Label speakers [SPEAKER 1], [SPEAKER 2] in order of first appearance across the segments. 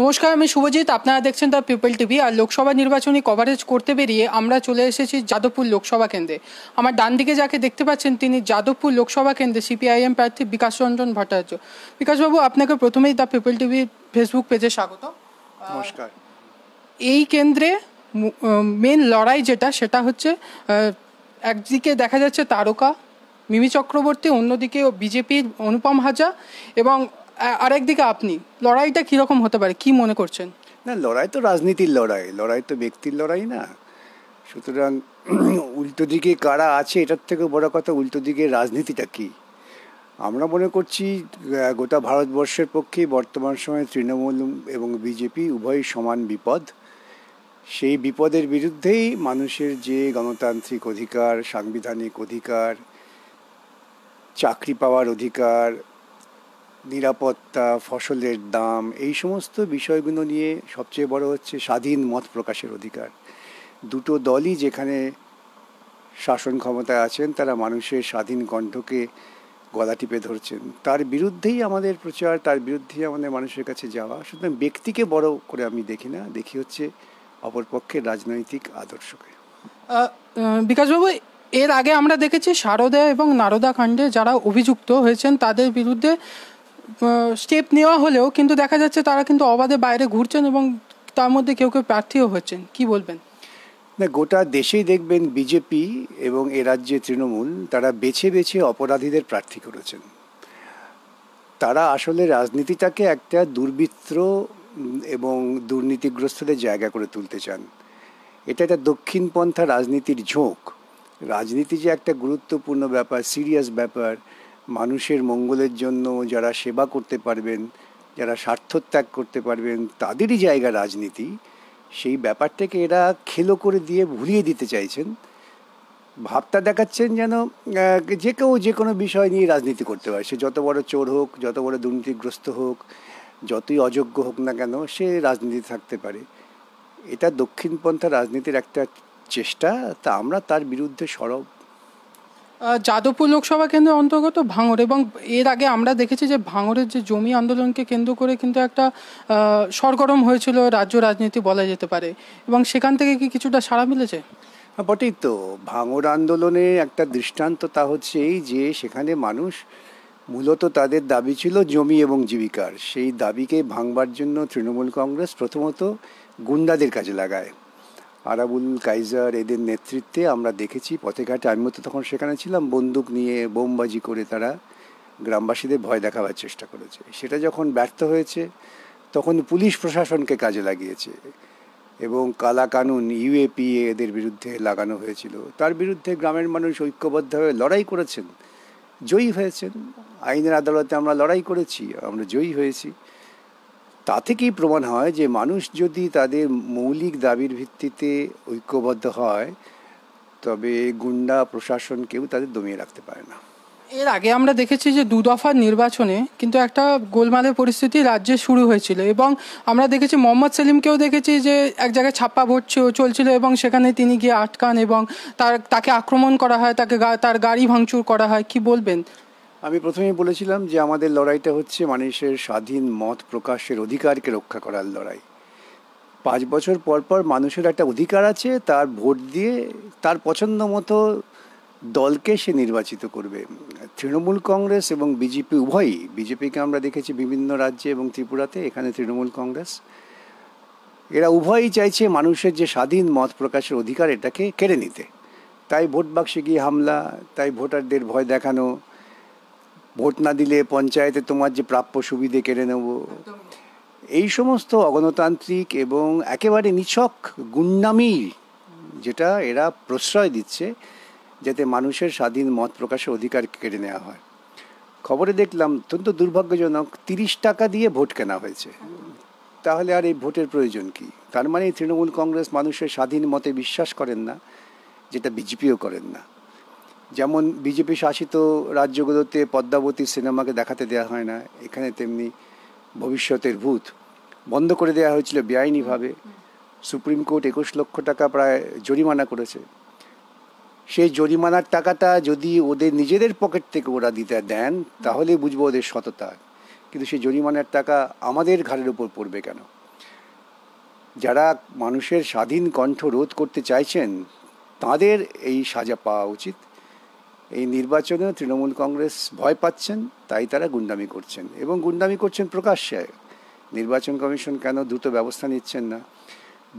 [SPEAKER 1] নমস্কার আমি শুভজিৎ আপনারা দেখছেন দ্য পিপল টিভি আর লোকসভা নির্বাচনী কভারেজ করতে বেরিয়ে আমরা চলে এসেছি যাদবপুর লোকসভা কেন্দ্রে আমার ডান দিকে যাকে দেখতে পাচ্ছেন তিনি যাদবপুর লোকসভা কেন্দ্রে সিপিআইএম প্রার্থী বিকাশ রঞ্জন ভট্টাচার্য বিকাশবাবু আপনাকে প্রথমেই দ্য পিপল টিভি ফেসবুক পেজে স্বাগত নমস্কার এই কেন্দ্রে মেন লড়াই যেটা সেটা হচ্ছে একদিকে দেখা যাচ্ছে তারকা মিমি চক্রবর্তী অন্যদিকে বিজেপির অনুপম হাজা এবং আরেক দিকে আপনি লড়াইটা কীরকম হতে পারে কি মনে করছেন
[SPEAKER 2] না লড়াই তো রাজনীতির লড়াই লড়াই তো ব্যক্তির লড়াই না সুতরাং উল্টো দিকে কারা আছে এটার থেকে বড় কথা উল্টো দিকে রাজনীতিটা কী আমরা মনে করছি গোটা ভারতবর্ষের পক্ষে বর্তমান সময়ে তৃণমূল এবং বিজেপি উভয়ই সমান বিপদ সেই বিপদের বিরুদ্ধেই মানুষের যে গণতান্ত্রিক অধিকার সাংবিধানিক অধিকার চাকরি পাওয়ার অধিকার নিরাপত্তা ফসলের দাম এই সমস্ত বিষয়গুলো নিয়ে সবচেয়ে বড় হচ্ছে স্বাধীন মত প্রকাশের অধিকার দুটো দলই যেখানে শাসন ক্ষমতায় আছেন তারা মানুষের স্বাধীন কণ্ঠকে গলা টিপে ধরছেন তার বিরুদ্ধেই আমাদের প্রচার তার বিরুদ্ধেই আমাদের মানুষের কাছে যাওয়া সুতরাং ব্যক্তিকে বড় করে আমি দেখি না দেখি হচ্ছে অপরপক্ষের রাজনৈতিক আদর্শকে
[SPEAKER 1] বিকাশবাবু এর আগে আমরা দেখেছি শারদা এবং নারদা কাণ্ডে যারা অভিযুক্ত হয়েছেন তাদের বিরুদ্ধে স্টেপ নেওয়া হলেও কিন্তু দেখা যাচ্ছে তারা কিন্তু অবাধে বাইরে ঘুরছেন এবং তার মধ্যে কেউ কেউ প্রার্থীও হচ্ছেন কি বলবেন
[SPEAKER 2] না গোটা দেশেই দেখবেন বিজেপি এবং এ রাজ্যে তৃণমূল তারা বেছে বেছে অপরাধীদের প্রার্থী করেছেন তারা আসলে রাজনীতিটাকে একটা দুর্বৃত্ত এবং দুর্নীতিগ্রস্তদের জায়গা করে তুলতে চান এটা একটা দক্ষিণপন্থা রাজনীতির ঝোঁক রাজনীতি যে একটা গুরুত্বপূর্ণ ব্যাপার সিরিয়াস ব্যাপার মানুষের মঙ্গলের জন্য যারা সেবা করতে পারবেন যারা স্বার্থত্যাগ করতে পারবেন তাদেরই জায়গা রাজনীতি সেই ব্যাপারটাকে এরা খেলো করে দিয়ে ভুলিয়ে দিতে চাইছেন ভাবটা দেখাচ্ছেন যেন যে কেউ যে কোনো বিষয় নিয়ে রাজনীতি করতে পারে সে যত বড় চোর হোক যত বড় দুর্নীতিগ্রস্ত হোক যতই অযোগ্য হোক না কেন সে রাজনীতি থাকতে পারে এটা দক্ষিণপন্থা রাজনীতির একটা চেষ্টা তা আমরা তার বিরুদ্ধে সরব যাদবপুর
[SPEAKER 1] লোকসভা কেন্দ্রের অন্তর্গত ভাঙড় এবং এর আগে আমরা দেখেছি যে ভাঙড়ের যে জমি আন্দোলনকে কেন্দ্র করে কিন্তু একটা সরগরম হয়েছিল রাজ্য রাজনীতি বলা যেতে পারে এবং সেখান থেকে কি
[SPEAKER 2] কিছুটা সাড়া মিলেছে হ্যাঁ, বটেই তো ভাঙড় আন্দোলনে একটা দৃষ্টান্ত তা হচ্ছে এই যে সেখানে মানুষ মূলত তাদের দাবি ছিল জমি এবং জীবিকার সেই দাবিকে ভাঙবার জন্য তৃণমূল কংগ্রেস প্রথমত গুন্ডাদের কাজে লাগায় আরাবুল কাইজার এদের নেতৃত্বে আমরা দেখেছি পথে ঘাটে আমিও তো তখন সেখানে ছিলাম বন্দুক নিয়ে বোমবাজি করে তারা গ্রামবাসীদের ভয় দেখাবার চেষ্টা করেছে সেটা যখন ব্যর্থ হয়েছে তখন পুলিশ প্রশাসনকে কাজে লাগিয়েছে এবং কালা কানুন ইউএপিএ এদের বিরুদ্ধে লাগানো হয়েছিল তার বিরুদ্ধে গ্রামের মানুষ ঐক্যবদ্ধভাবে লড়াই করেছেন জয়ী হয়েছেন আইনের আদালতে আমরা লড়াই করেছি আমরা জয়ী হয়েছি তা থেকেই প্রমাণ হয় যে মানুষ যদি তাদের মৌলিক দাবির ভিত্তিতে ঐক্যবদ্ধ হয় তবে গুন্ডা প্রশাসন কেউ তাদের দমিয়ে রাখতে পারে না
[SPEAKER 1] এর আগে আমরা দেখেছি যে দু দফার নির্বাচনে কিন্তু একটা গোলমালের পরিস্থিতি রাজ্যে শুরু হয়েছিল এবং আমরা দেখেছি মোহাম্মদ সেলিমকেও দেখেছি যে এক জায়গায় ছাপ্পা ভোট চলছিল এবং সেখানে তিনি গিয়ে আটকান এবং তার তাকে আক্রমণ করা হয় তাকে তার গাড়ি ভাঙচুর করা
[SPEAKER 2] হয় কি বলবেন আমি প্রথমেই বলেছিলাম যে আমাদের লড়াইটা হচ্ছে মানুষের স্বাধীন মত প্রকাশের অধিকারকে রক্ষা করার লড়াই পাঁচ বছর পর পর মানুষের একটা অধিকার আছে তার ভোট দিয়ে তার পছন্দ মতো দলকে সে নির্বাচিত করবে তৃণমূল কংগ্রেস এবং বিজেপি উভয়ই বিজেপিকে আমরা দেখেছি বিভিন্ন রাজ্যে এবং ত্রিপুরাতে এখানে তৃণমূল কংগ্রেস এরা উভয়ই চাইছে মানুষের যে স্বাধীন মত প্রকাশের অধিকার এটাকে কেড়ে নিতে তাই ভোট বাক্সে গিয়ে হামলা তাই ভোটারদের ভয় দেখানো ভোট না দিলে পঞ্চায়েতে তোমার যে প্রাপ্য সুবিধে কেড়ে নেব এই সমস্ত অগণতান্ত্রিক এবং একেবারে নিছক গুন্ডামি যেটা এরা প্রশ্রয় দিচ্ছে যাতে মানুষের স্বাধীন মত প্রকাশের অধিকার কেড়ে নেওয়া হয় খবরে দেখলাম অত্যন্ত দুর্ভাগ্যজনক তিরিশ টাকা দিয়ে ভোট কেনা হয়েছে তাহলে আর এই ভোটের প্রয়োজন কি তার মানে তৃণমূল কংগ্রেস মানুষের স্বাধীন মতে বিশ্বাস করেন না যেটা বিজেপিও করেন না যেমন বিজেপি শাসিত রাজ্যগুলোতে পদ্মাবতী সিনেমাকে দেখাতে দেওয়া হয় না এখানে তেমনি ভবিষ্যতের ভূত বন্ধ করে দেওয়া হয়েছিল বেআইনিভাবে সুপ্রিম কোর্ট একুশ লক্ষ টাকা প্রায় জরিমানা করেছে সেই জরিমানার টাকাটা যদি ওদের নিজেদের পকেট থেকে ওরা দিতে দেন তাহলে বুঝবো ওদের সততা কিন্তু সেই জরিমানার টাকা আমাদের ঘাড়ের উপর পড়বে কেন যারা মানুষের স্বাধীন কণ্ঠ রোধ করতে চাইছেন তাদের এই সাজা পাওয়া উচিত এই নির্বাচনেও তৃণমূল কংগ্রেস ভয় পাচ্ছেন তাই তারা গুন্ডামি করছেন এবং গুন্ডামি করছেন প্রকাশ্যে নির্বাচন কমিশন কেন দ্রুত ব্যবস্থা নিচ্ছেন না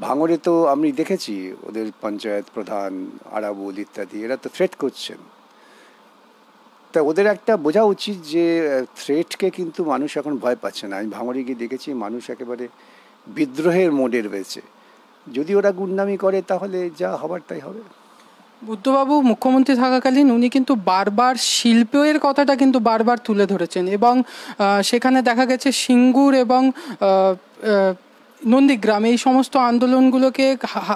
[SPEAKER 2] ভাঙড়ে তো আমি দেখেছি ওদের পঞ্চায়েত প্রধান আড়াবুল ইত্যাদি এরা তো থ্রেট করছেন তা ওদের একটা বোঝা উচিত যে থ্রেটকে কিন্তু মানুষ এখন ভয় পাচ্ছে না আমি ভাঙড়ে গিয়ে দেখেছি মানুষ একেবারে বিদ্রোহের মোডে রয়েছে যদি ওরা গুন্ডামি করে তাহলে যা হবার তাই হবে
[SPEAKER 1] বুদ্ধবাবু মুখ্যমন্ত্রী থাকাকালীন উনি কিন্তু বারবার শিল্পের কথাটা কিন্তু বারবার তুলে ধরেছেন এবং সেখানে দেখা গেছে সিঙ্গুর এবং নন্দীগ্রাম এই সমস্ত আন্দোলনগুলোকে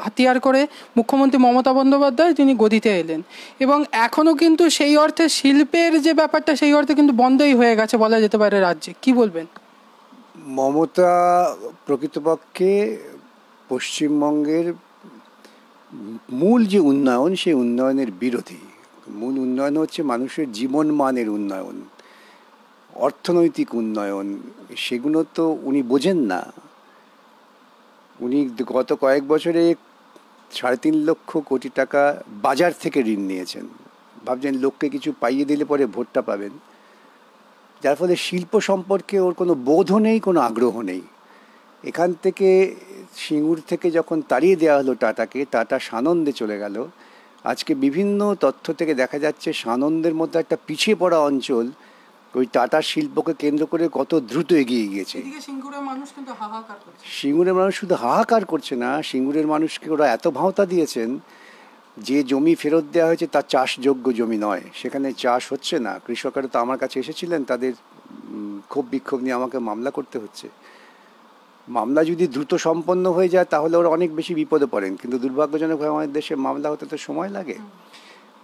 [SPEAKER 1] হাতিয়ার করে মুখ্যমন্ত্রী মমতা বন্দ্যোপাধ্যায় তিনি গদিতে এলেন এবং এখনও কিন্তু সেই অর্থে শিল্পের যে ব্যাপারটা সেই অর্থে কিন্তু বন্ধই হয়ে গেছে বলা যেতে পারে রাজ্যে কি বলবেন
[SPEAKER 2] মমতা প্রকৃতপক্ষে পশ্চিমবঙ্গের মূল যে উন্নয়ন সেই উন্নয়নের বিরোধী মূল উন্নয়ন হচ্ছে মানুষের জীবন মানের উন্নয়ন অর্থনৈতিক উন্নয়ন সেগুলো তো উনি বোঝেন না উনি গত কয়েক বছরে সাড়ে তিন লক্ষ কোটি টাকা বাজার থেকে ঋণ নিয়েছেন ভাবছেন লোককে কিছু পাইয়ে দিলে পরে ভোটটা পাবেন যার ফলে শিল্প সম্পর্কে ওর কোনো বোধও নেই কোনো আগ্রহ নেই এখান থেকে সিঙ্গুর থেকে যখন তাড়িয়ে দেওয়া হলো টাটাকে টাটা সানন্দে চলে গেল আজকে বিভিন্ন তথ্য থেকে দেখা যাচ্ছে সানন্দের মধ্যে একটা পিছিয়ে পড়া অঞ্চল ওই টাটা শিল্পকে কেন্দ্র করে কত দ্রুত এগিয়ে গিয়েছে সিঙ্গুরের মানুষ শুধু হাহাকার করছে না সিঙ্গুরের মানুষকে ওরা এত ভাওতা দিয়েছেন যে জমি ফেরত দেওয়া হয়েছে তা চাষযোগ্য জমি নয় সেখানে চাষ হচ্ছে না কৃষকেরা তো আমার কাছে এসেছিলেন তাদের ক্ষোভ বিক্ষোভ নিয়ে আমাকে মামলা করতে হচ্ছে মামলা যদি দ্রুত সম্পন্ন হয়ে যায় তাহলে ওরা অনেক বেশি বিপদে পড়েন কিন্তু দুর্ভাগ্যজনকভাবে আমাদের দেশে মামলা হতে তো সময় লাগে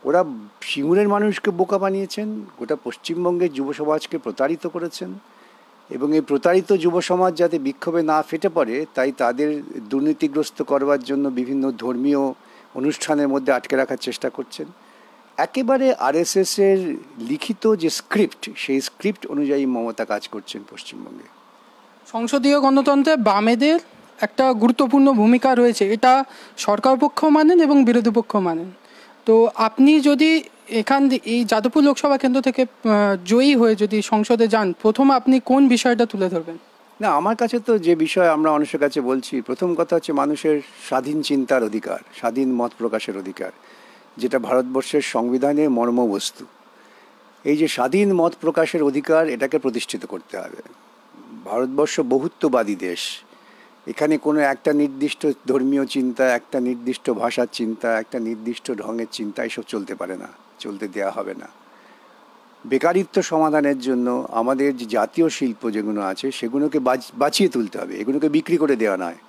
[SPEAKER 2] ওরা সিঙ্গুরের মানুষকে বোকা বানিয়েছেন গোটা পশ্চিমবঙ্গের যুব সমাজকে প্রতারিত করেছেন এবং এই প্রতারিত যুব সমাজ যাতে বিক্ষোভে না ফেটে পড়ে তাই তাদের দুর্নীতিগ্রস্ত করবার জন্য বিভিন্ন ধর্মীয় অনুষ্ঠানের মধ্যে আটকে রাখার চেষ্টা করছেন একেবারে আরএসএসের লিখিত যে স্ক্রিপ্ট সেই স্ক্রিপ্ট অনুযায়ী মমতা কাজ করছেন পশ্চিমবঙ্গে
[SPEAKER 1] সংসদীয় গণতন্ত্রে বামেদের একটা গুরুত্বপূর্ণ ভূমিকা রয়েছে এটা সরকার পক্ষ মানেন এবং বিরোধী পক্ষ মানেন তো আপনি যদি এখান এই যাদবপুর লোকসভা কেন্দ্র থেকে জয়ী হয়ে যদি সংসদে যান প্রথম আপনি কোন বিষয়টা তুলে ধরবেন
[SPEAKER 2] না আমার কাছে তো যে বিষয় আমরা মানুষের কাছে বলছি প্রথম কথা হচ্ছে মানুষের স্বাধীন চিন্তার অধিকার স্বাধীন মত প্রকাশের অধিকার যেটা ভারতবর্ষের সংবিধানের মর্মবস্তু এই যে স্বাধীন মত প্রকাশের অধিকার এটাকে প্রতিষ্ঠিত করতে হবে ভারতবর্ষ বহুত্ববাদী দেশ এখানে কোনো একটা নির্দিষ্ট ধর্মীয় চিন্তা একটা নির্দিষ্ট ভাষার চিন্তা একটা নির্দিষ্ট ঢঙের চিন্তা এসব চলতে পারে না চলতে দেয়া হবে না বেকারিত্ব সমাধানের জন্য আমাদের যে জাতীয় শিল্প যেগুলো আছে সেগুলোকে বাঁচিয়ে তুলতে হবে এগুলোকে বিক্রি করে দেওয়া নয়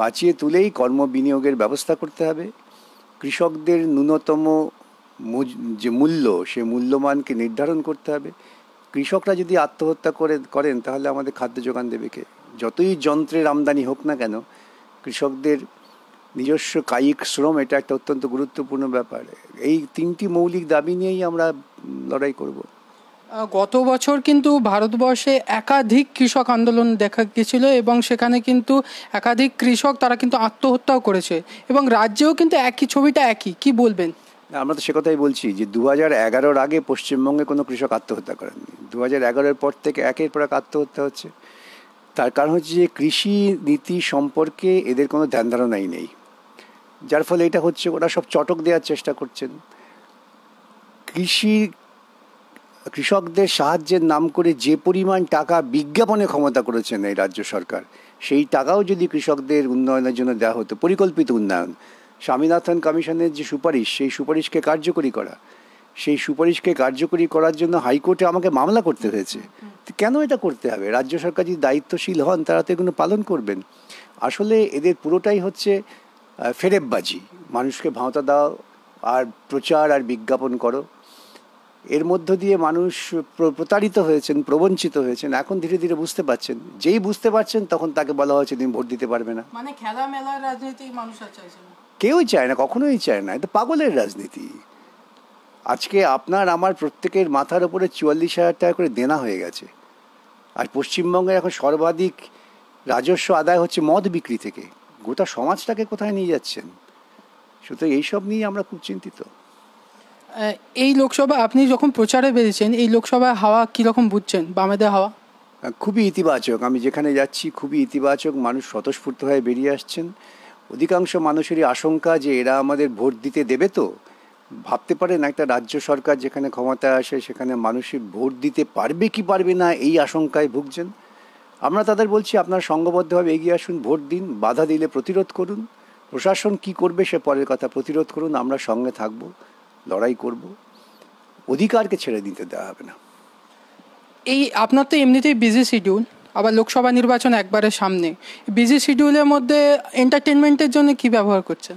[SPEAKER 2] বাঁচিয়ে তুলেই কর্ম বিনিয়োগের ব্যবস্থা করতে হবে কৃষকদের ন্যূনতম যে মূল্য সে মূল্যমানকে নির্ধারণ করতে হবে কৃষকরা যদি আত্মহত্যা করে করেন তাহলে আমাদের খাদ্য যোগান দেবে কে যতই যন্ত্রের আমদানি হোক না কেন কৃষকদের নিজস্ব কায়িক শ্রম এটা একটা অত্যন্ত গুরুত্বপূর্ণ ব্যাপার এই তিনটি মৌলিক দাবি নিয়েই আমরা লড়াই করব
[SPEAKER 1] গত বছর কিন্তু ভারতবর্ষে একাধিক কৃষক আন্দোলন দেখা গেছিল এবং সেখানে কিন্তু একাধিক কৃষক তারা কিন্তু আত্মহত্যাও করেছে এবং রাজ্যেও কিন্তু একই ছবিটা একই কি বলবেন
[SPEAKER 2] আমরা তো সে কথাই বলছি যে দু হাজার এগারোর আগে পশ্চিমবঙ্গে কোনো কৃষক আত্মহত্যা করেননি দু হাজার এগারোর পর থেকে একের পর এক আত্মহত্যা হচ্ছে তার কারণ হচ্ছে যে কৃষি নীতি সম্পর্কে এদের কোনো ধ্যান ধারণাই নেই যার ফলে এটা হচ্ছে ওরা সব চটক দেওয়ার চেষ্টা করছেন কৃষি কৃষকদের সাহায্যের নাম করে যে পরিমাণ টাকা বিজ্ঞাপনে ক্ষমতা করেছেন এই রাজ্য সরকার সেই টাকাও যদি কৃষকদের উন্নয়নের জন্য দেওয়া হতো পরিকল্পিত উন্নয়ন স্বামীনাথন কমিশনের যে সুপারিশ সেই সুপারিশকে কার্যকরী করা সেই সুপারিশকে কার্যকরী করার জন্য হাইকোর্টে আমাকে মামলা করতে হয়েছে কেন এটা করতে হবে রাজ্য সরকার যদি দায়িত্বশীল হন তারা তো এগুলো পালন করবেন আসলে এদের পুরোটাই হচ্ছে ফেরেববাজি মানুষকে ভাঁওতা দাও আর প্রচার আর বিজ্ঞাপন করো এর মধ্য দিয়ে মানুষ প্রতারিত হয়েছেন প্রবঞ্চিত হয়েছেন এখন ধীরে ধীরে বুঝতে পারছেন যেই বুঝতে পারছেন তখন তাকে বলা হয়েছে তুমি ভোট দিতে পারবে না
[SPEAKER 1] মানে খেলা মেলার রাজনীতি মানুষ
[SPEAKER 2] কেউই চায় না কখনোই চায় না এটা পাগলের রাজনীতি আজকে আপনার আমার প্রত্যেকের মাথার ওপরে চুয়াল্লিশ হাজার টাকা করে দেনা হয়ে গেছে আর পশ্চিমবঙ্গের এখন সর্বাধিক রাজস্ব আদায় হচ্ছে মদ বিক্রি থেকে গোটা সমাজটাকে কোথায় নিয়ে যাচ্ছেন সুতরাং এইসব নিয়ে আমরা খুব চিন্তিত
[SPEAKER 1] এই লোকসভা আপনি যখন প্রচারে বেরিয়েছেন এই লোকসভায় হাওয়া কীরকম বুঝছেন বামেদের হাওয়া
[SPEAKER 2] খুবই ইতিবাচক আমি যেখানে যাচ্ছি খুবই ইতিবাচক মানুষ স্বতঃস্ফূর্ত হয়ে বেরিয়ে আসছেন অধিকাংশ মানুষেরই আশঙ্কা যে এরা আমাদের ভোট দিতে দেবে তো ভাবতে পারেন একটা রাজ্য সরকার যেখানে ক্ষমতায় আসে সেখানে মানুষই ভোট দিতে পারবে কি পারবে না এই আশঙ্কায় ভুগছেন আমরা তাদের বলছি আপনার সঙ্গবদ্ধভাবে এগিয়ে আসুন ভোট দিন বাধা দিলে প্রতিরোধ করুন প্রশাসন কি করবে সে পরের কথা প্রতিরোধ করুন আমরা সঙ্গে থাকব লড়াই করব অধিকারকে ছেড়ে দিতে দেওয়া হবে না
[SPEAKER 1] এই আপনার তো এমনিতেই বিজি শিডিউল আবার লোকসভা নির্বাচন একবারের সামনে বিজি শিডিউলের মধ্যে এন্টারটেনমেন্টের জন্য কি ব্যবহার করছেন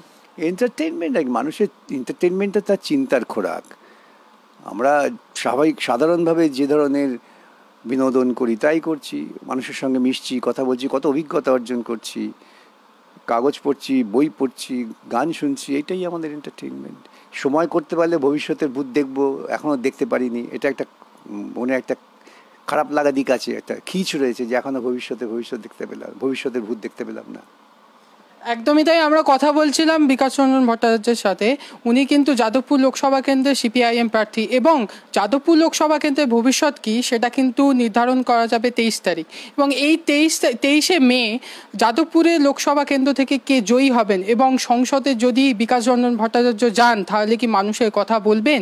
[SPEAKER 2] এন্টারটেনমেন্ট এক মানুষের এন্টারটেনমেন্টটা তার চিন্তার খোরাক আমরা স্বাভাবিক সাধারণভাবে যে ধরনের বিনোদন করি তাই করছি মানুষের সঙ্গে মিশছি কথা বলছি কত অভিজ্ঞতা অর্জন করছি কাগজ পড়ছি বই পড়ছি গান শুনছি এটাই আমাদের এন্টারটেনমেন্ট সময় করতে পারলে ভবিষ্যতের বুধ দেখব এখনও দেখতে পারিনি এটা একটা মনে একটা খারাপ লাগা দিক আছে একটা খিচ রয়েছে যে এখনও ভবিষ্যতে ভবিষ্যৎ দেখতে পেলাম ভবিষ্যতের ভূত দেখতে পেলাম না
[SPEAKER 1] একদমই তাই আমরা কথা বলছিলাম বিকাশ রঞ্জন ভট্টাচার্যের সাথে উনি কিন্তু যাদবপুর লোকসভা কেন্দ্রে সিপিআইএম প্রার্থী এবং যাদবপুর লোকসভা কেন্দ্রের ভবিষ্যৎ কি সেটা কিন্তু নির্ধারণ করা যাবে তেইশ তারিখ এবং এই তেইশ তেইশে মে যাদবপুরে লোকসভা কেন্দ্র থেকে কে জয়ী হবেন এবং সংসদে যদি বিকাশ রঞ্জন ভট্টাচার্য যান তাহলে কি মানুষের কথা বলবেন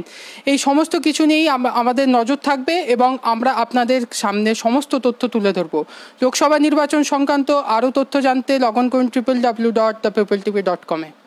[SPEAKER 1] এই সমস্ত কিছু নিয়েই আমাদের নজর থাকবে এবং আমরা আপনাদের সামনে সমস্ত তথ্য তুলে ধরব লোকসভা নির্বাচন সংক্রান্ত আরও তথ্য জানতে লগন করুন triple W dot the people T V dot com है